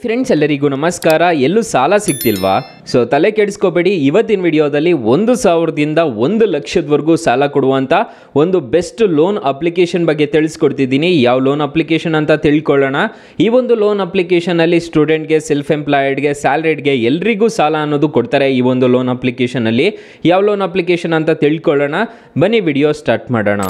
friends ಎಲ್ಲರಿಗೂ ನಮಸ್ಕಾರ ಎಲ್ಲೂ ಸಾಲ ಸಿಗ್ತಿಲ್ವಾ ಸೊ ತಲೆ ಕೆಡಿಸ್ಕೋಬೇಡಿ ಇವತ್ತಿನ ವಿಡಿಯೋದಲ್ಲಿ ಒಂದು ಸಾವಿರದಿಂದ ಒಂದು ಲಕ್ಷದವರೆಗೂ ಸಾಲ ಕೊಡುವಂಥ ಒಂದು ಬೆಸ್ಟ್ ಲೋನ್ ಅಪ್ಲಿಕೇಶನ್ ಬಗ್ಗೆ ತಿಳಿಸ್ಕೊಡ್ತಿದ್ದೀನಿ ಯಾವ ಲೋನ್ ಅಪ್ಲಿಕೇಶನ್ ಅಂತ ತಿಳ್ಕೊಳ್ಳೋಣ ಈ ಒಂದು ಲೋನ್ ಅಪ್ಲಿಕೇಶನಲ್ಲಿ ಸ್ಟೂಡೆಂಟ್ಗೆ ಸೆಲ್ಫ್ ಎಂಪ್ಲಾಯ್ಡ್ಗೆ ಸ್ಯಾಲ್ರಿಡ್ಗೆ ಎಲ್ರಿಗೂ ಸಾಲ ಅನ್ನೋದು ಕೊಡ್ತಾರೆ ಈ ಒಂದು ಲೋನ್ ಅಪ್ಲಿಕೇಶನಲ್ಲಿ ಯಾವ ಲೋನ್ ಅಪ್ಲಿಕೇಶನ್ ಅಂತ ತಿಳ್ಕೊಳ್ಳೋಣ ಬನ್ನಿ ವಿಡಿಯೋ ಸ್ಟಾರ್ಟ್ ಮಾಡೋಣ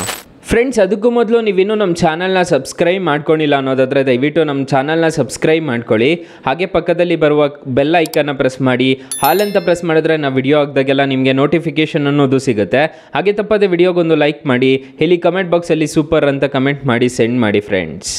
ಫ್ರೆಂಡ್ಸ್ ಅದಕ್ಕೂ ಮೊದಲು ಇನ್ನೂ ನಮ್ಮ ಚಾನಲ್ನ ಸಬ್ಸ್ಕ್ರೈಬ್ ಮಾಡ್ಕೊಂಡಿಲ್ಲ ಅನ್ನೋದಾದರೆ ದಯವಿಟ್ಟು ನಮ್ಮ ಚಾನಲ್ನ ಸಬ್ಸ್ಕ್ರೈಬ್ ಮಾಡ್ಕೊಳ್ಳಿ ಹಾಗೆ ಪಕ್ಕದಲ್ಲಿ ಬರುವ ಬೆಲ್ ಐಕನ್ನ ಪ್ರೆಸ್ ಮಾಡಿ ಹಾಲ್ ಅಂತ ಪ್ರೆಸ್ ಮಾಡಿದ್ರೆ ನಾವು ವಿಡಿಯೋ ಹಾಕಿದಾಗೆಲ್ಲ ನಿಮಗೆ ನೋಟಿಫಿಕೇಷನ್ ಅನ್ನೋದು ಸಿಗುತ್ತೆ ಹಾಗೆ ತಪ್ಪದೆ ವಿಡಿಯೋಗೊಂದು ಲೈಕ್ ಮಾಡಿ ಇಲ್ಲಿ ಕಮೆಂಟ್ ಬಾಕ್ಸಲ್ಲಿ ಸೂಪರ್ ಅಂತ ಕಮೆಂಟ್ ಮಾಡಿ ಸೆಂಡ್ ಮಾಡಿ ಫ್ರೆಂಡ್ಸ್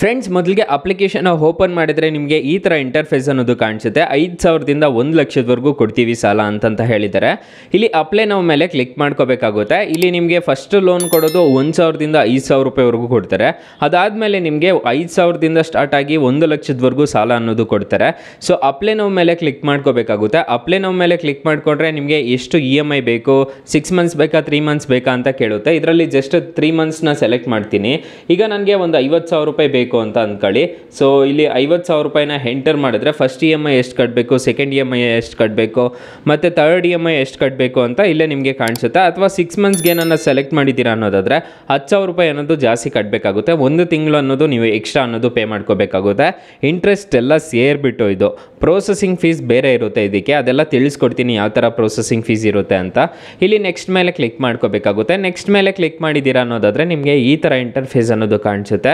ಫ್ರೆಂಡ್ಸ್ ಮೊದಲಿಗೆ ಅಪ್ಲಿಕೇಶನ್ ಓಪನ್ ಮಾಡಿದರೆ ನಿಮಗೆ ಈ ಥರ ಇಂಟರ್ಫೇಸ್ ಅನ್ನೋದು ಕಾಣಿಸುತ್ತೆ ಐದು ಸಾವಿರದಿಂದ ಒಂದು ಲಕ್ಷದವರೆಗೂ ಕೊಡ್ತೀವಿ ಸಾಲ ಅಂತಂತ ಹೇಳಿದ್ದಾರೆ ಇಲ್ಲಿ ಅಪ್ಲೈ ನಾವು ಮೇಲೆ ಕ್ಲಿಕ್ ಮಾಡ್ಕೋಬೇಕಾಗುತ್ತೆ ಇಲ್ಲಿ ನಿಮಗೆ ಫಸ್ಟ್ ಲೋನ್ ಕೊಡೋದು ಒಂದು ಸಾವಿರದಿಂದ ಐದು ಸಾವಿರ ರೂಪಾಯಿವರೆಗೂ ಕೊಡ್ತಾರೆ ಅದಾದಮೇಲೆ ನಿಮಗೆ ಐದು ಸಾವಿರದಿಂದ ಸ್ಟಾರ್ಟ್ ಆಗಿ ಒಂದು ಲಕ್ಷದವರೆಗೂ ಸಾಲ ಅನ್ನೋದು ಕೊಡ್ತಾರೆ ಸೊ ಅಪ್ಲೈ ನಾವು ಮೇಲೆ ಕ್ಲಿಕ್ ಮಾಡ್ಕೋಬೇಕಾಗುತ್ತೆ ಅಪ್ಲೈ ನಾವು ಮೇಲೆ ಕ್ಲಿಕ್ ಮಾಡಿಕೊಂಡ್ರೆ ನಿಮಗೆ ಎಷ್ಟು ಇ ಎಮ್ ಐ ಬೇಕು ಸಿಕ್ಸ್ ಮಂತ್ಸ್ ಬೇಕಾ ತ್ರೀ ಮಂತ್ಸ್ ಬೇಕಾ ಅಂತ ಕೇಳುತ್ತೆ ಇದರಲ್ಲಿ ಜಸ್ಟ್ ತ್ರೀ ಮಂತ್ಸ್ನ ಸೆಲೆಕ್ಟ್ ಮಾಡ್ತೀನಿ ಈಗ ನನಗೆ ಒಂದು ಐವತ್ತು ಸಾವಿರ ರೂಪಾಯಿ ಬೇಕು ಕಟ್ಟಬೇಕು ಅಂತ ಅಂದ್ಕೊಳ್ಳಿ ಸೊ ಇಲ್ಲಿ ಐವತ್ತು ಸಾವಿರ ರೂಪಾಯಿನ ಎಂಟರ್ ಮಾಡಿದ್ರೆ first E e M I ಎಷ್ಟು ಕಟ್ಟಬೇಕು second E e M I ಎಷ್ಟು ಕಟ್ಟಬೇಕು ಮತ್ತು third E e M I ಎಷ್ಟು ಕಟ್ಟಬೇಕು ಅಂತ ಇಲ್ಲೇ ನಿಮಗೆ ಕಾಣಿಸುತ್ತೆ ಅಥವಾ ಸಿಕ್ಸ್ ಮಂತ್ಸ್ಗೆ ಏನನ್ನು ಸೆಲೆಕ್ಟ್ ಮಾಡಿದ್ದೀರಾ ಅನ್ನೋದಾದರೆ ಹತ್ತು ಸಾವಿರ ರೂಪಾಯಿ ಅನ್ನೋದು ಜಾಸ್ತಿ ಕಟ್ಟಬೇಕಾಗುತ್ತೆ ಒಂದು ತಿಂಗಳು ಅನ್ನೋದು ನೀವು ಎಕ್ಸ್ಟ್ರಾ ಅನ್ನೋದು ಪೇ ಮಾಡ್ಕೋಬೇಕಾಗುತ್ತೆ ಇಂಟ್ರೆಸ್ಟ್ ಎಲ್ಲ ಸೇರಿಬಿಟ್ಟು ಇದು ಪ್ರೋಸೆಸಿಂಗ್ ಫೀಸ್ ಬೇರೆ ಇರುತ್ತೆ ಇದಕ್ಕೆ ಅದೆಲ್ಲ ತಿಳಿಸ್ಕೊಡ್ತೀನಿ ಯಾವ ಥರ ಪ್ರೋಸೆಸಿಂಗ್ ಫೀಸ್ ಇರುತ್ತೆ ಅಂತ ಇಲ್ಲಿ ನೆಕ್ಸ್ಟ್ ಮೇಲೆ ಕ್ಲಿಕ್ ಮಾಡ್ಕೋಬೇಕಾಗುತ್ತೆ ನೆಕ್ಸ್ಟ್ ಮೇಲೆ ಕ್ಲಿಕ್ ಮಾಡಿದ್ದೀರಾ ಅನ್ನೋದಾದರೆ ನಿಮಗೆ ಈ ಥರ ಇಂಟರ್ಫೇಸ್ ಅನ್ನೋದು ಕಾಣಿಸುತ್ತೆ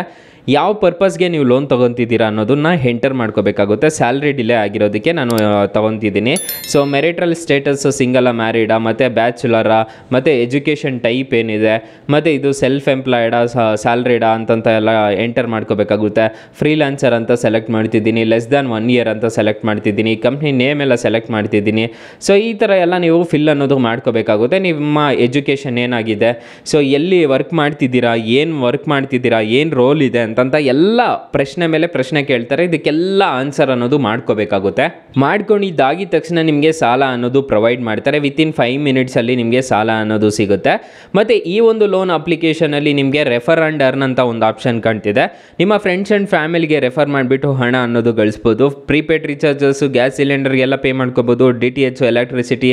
ಯಾವ ಪರ್ಪಸ್ಗೆ ನೀವು ಲೋನ್ ತೊಗೊತಿದ್ದೀರಾ ಅನ್ನೋದನ್ನ ಎಂಟರ್ ಮಾಡ್ಕೋಬೇಕಾಗುತ್ತೆ ಸ್ಯಾಲ್ರಿ ಡಿಲೇ ಆಗಿರೋದಕ್ಕೆ ನಾನು ತೊಗೊತಿದ್ದೀನಿ ಸೊ ಮೆರಿಟ್ರಲ್ ಸ್ಟೇಟಸ್ಸು ಸಿಂಗಲ ಮ್ಯಾರಿಡಾ ಮತ್ತು ಬ್ಯಾಚುಲರಾ ಮತ್ತು ಎಜುಕೇಷನ್ ಟೈಪ್ ಏನಿದೆ ಮತ್ತು ಇದು ಸೆಲ್ಫ್ ಎಂಪ್ಲಾಯ್ಡಾ ಸ್ಯಾಲ್ರಿಡಾ ಅಂತಂತ ಎಲ್ಲ ಎಂಟರ್ ಮಾಡ್ಕೋಬೇಕಾಗುತ್ತೆ ಫ್ರೀಲ್ಯಾನ್ಸರ್ ಅಂತ ಸೆಲೆಕ್ಟ್ ಮಾಡ್ತಿದ್ದೀನಿ ಲೆಸ್ ದ್ಯಾನ್ ಒನ್ ಇಯರ್ ಅಂತ ಸೆಲೆಕ್ಟ್ ಮಾಡ್ತಿದ್ದೀನಿ ಕಂಪ್ನಿ ನೇಮ್ ಎಲ್ಲ ಸೆಲೆಕ್ಟ್ ಮಾಡ್ತಿದ್ದೀನಿ ಸೊ ಈ ಥರ ಎಲ್ಲ ನೀವು ಫಿಲ್ ಅನ್ನೋದು ಮಾಡ್ಕೋಬೇಕಾಗುತ್ತೆ ನಿಮ್ಮ ಎಜುಕೇಷನ್ ಏನಾಗಿದೆ ಸೊ ಎಲ್ಲಿ ವರ್ಕ್ ಮಾಡ್ತಿದ್ದೀರಾ ಏನು ವರ್ಕ್ ಮಾಡ್ತಿದ್ದೀರಾ ಏನು ರೋಲ್ ಇದೆ ಅಂತ ಅಂತಂತ ಎಲ್ಲ ಪ್ರಶ್ನೆ ಮೇಲೆ ಪ್ರಶ್ನೆ ಕೇಳ್ತಾರೆ ಇದಕ್ಕೆಲ್ಲ ಆನ್ಸರ್ ಅನ್ನೋದು ಮಾಡ್ಕೋಬೇಕಾಗುತ್ತೆ ಮಾಡ್ಕೊಂಡು ಇದಾಗಿದ ತಕ್ಷಣ ನಿಮಗೆ ಸಾಲ ಅನ್ನೋದು ಪ್ರೊವೈಡ್ ಮಾಡ್ತಾರೆ ಇನ್ ಫೈವ್ ಮಿನಿಟ್ಸಲ್ಲಿ ನಿಮಗೆ ಸಾಲ ಅನ್ನೋದು ಸಿಗುತ್ತೆ ಮತ್ತು ಈ ಒಂದು ಲೋನ್ ಅಪ್ಲಿಕೇಶನಲ್ಲಿ ನಿಮಗೆ ರೆಫರ್ ಆ್ಯಂಡ್ ಅರ್ನ್ ಅಂತ ಒಂದು ಆಪ್ಷನ್ ಕಾಣ್ತಿದೆ ನಿಮ್ಮ ಫ್ರೆಂಡ್ಸ್ ಆ್ಯಂಡ್ ಫ್ಯಾಮಿಲಿಗೆ ರೆಫರ್ ಮಾಡಿಬಿಟ್ಟು ಹಣ ಅನ್ನೋದು ಗಳಿಸ್ಬೋದು ಪ್ರೀಪೇಡ್ ರೀಚಾರ್ಜಸ್ಸು ಗ್ಯಾಸ್ ಸಿಲಿಂಡರ್ಗೆಲ್ಲ ಪೇ ಮಾಡ್ಕೋಬೋದು ಡಿ ಟಿ ಎಚ್ ಎಲೆಕ್ಟ್ರಿಸಿಟಿ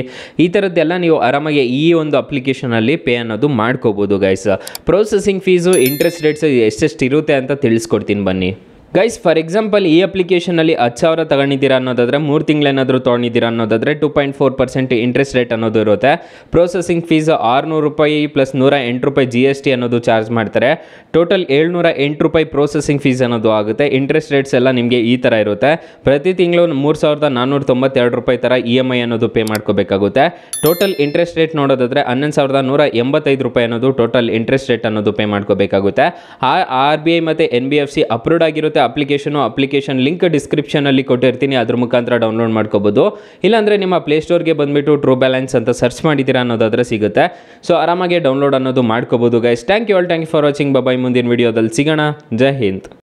ಈ ಥರದ್ದೆಲ್ಲ ನೀವು ಆರಾಮಾಗಿ ಈ ಒಂದು ಅಪ್ಲಿಕೇಶನಲ್ಲಿ ಪೇ ಅನ್ನೋದು ಮಾಡ್ಕೋಬೋದು guys processing fees interest rates ಎಷ್ಟೆಷ್ಟು ಇರುತ್ತೆ ಅಂತ ತಿಳಿಸ್ಕೊಡ್ತೀನಿ ಬನ್ನಿ ಗೈಸ್ ಫಾರ್ ಎಕ್ಸಾಂಪಲ್ ಈ ಅಪ್ಲಿಕೇಶನಲ್ಲಿ ಹತ್ತು ಸಾವಿರ ತಗೊಂಡಿದ್ದೀರಾ ಅನ್ನೋದಾದರೆ ಮೂರು ತಿಂಗಳೇನಾದರೂ ತೊಗೊಂಡಿದ್ದೀರಾ ಅನ್ನೋದಾದರೆ two point four percent interest rate ಅನ್ನೋದು ಇರುತ್ತೆ ಪ್ರೊಸೆಸಿಂಗ್ ಫೀಸ್ ಆರುನೂರು ರೂಪಾಯಿ ಪ್ಲಸ್ ನೂರ ಎಂಟು ರೂಪಾಯಿ ಜಿ ಎಸ್ ಟಿ ಅನ್ನೋದು ಚಾರ್ಜ್ ಮಾಡ್ತಾರೆ ಟೋಟಲ್ ಏಳ್ನೂರ ಎಂಟು ರೂಪಾಯಿ ಪ್ರೊಸೆಸಿಂಗ್ ಫೀಸ್ ಅನ್ನೋದು ಆಗುತ್ತೆ ಇಂಟ್ರೆಸ್ಟ್ ರೇಟ್ಸ್ ಎಲ್ಲ ನಿಮಗೆ ಈ ಥರ ಇರುತ್ತೆ ಪ್ರತಿ ತಿಂಗಳು ಮೂರು ಸಾವಿರದ ನಾನ್ನೂರ ತೊಂಬತ್ತೆರಡು ರೂಪಾಯಿ ಥರ ಇ ಎಮ್ ಐ ಅನ್ನೋದು ಪೇ ಮಾಡ್ಕೋಬೇಕಾಗುತ್ತೆ ಟೋಟಲ್ ಇಂಟ್ರೆಸ್ಟ್ ರೇಟ್ ನೋಡೋದಾದರೆ ಹನ್ನೊಂದು ಸಾವಿರದ ನೂರ ಎಂಬತ್ತೈದು ರೂಪಾಯಿ ಅನ್ನೋದು ಟೋಟಲ್ ಇಂಟ್ರೆಸ್ಟ್ ರೇಟ್ ಅನ್ನೋದು ಪೇ ಮಾಡ್ಕೋಬೇಕಾಗುತ್ತೆ ಆರ್ ಬಿ ಐ ಮತ್ತು N B F C approved ಆಗಿರುತ್ತೆ ಅಪ್ಲಿಕೇಶನು ಅಪ್ಲಿಕೇಶನ್ ಲಿಂಕ್ ಡಿಸ್ಕ್ರಿಪ್ಷನಲ್ಲಿ ಕೊಟ್ಟಿರ್ತೀನಿ ಅದ್ರ ಮುಖಾಂತರ ಡೌನ್ಲೋಡ್ ಮಾಡ್ಕೋಬೋದು ಇಲ್ಲಾಂದರೆ ನಿಮ್ಮ ಪ್ಲೇಸ್ಟೋರ್ಗೆ ಬಂದುಬಿಟ್ಟು ಟ್ರೂ ಬ್ಯಾಲೆನ್ಸ್ ಅಂತ ಸರ್ಚ್ ಮಾಡಿದ್ದೀರಾ ಅನ್ನೋದಾದರೆ ಸಿಗುತ್ತೆ ಸೊ ಆರಾಮಾಗಿ ಡೌನ್ಲೋಡ್ ಅನ್ನೋದು ಮಾಡ್ಕೋಬೋದು guys thank you all thank you for watching bye ಮುಂದಿನ ವೀಡಿಯೋದಲ್ಲಿ ಸಿಗೋಣ ಜೈ ಹಿಂದ್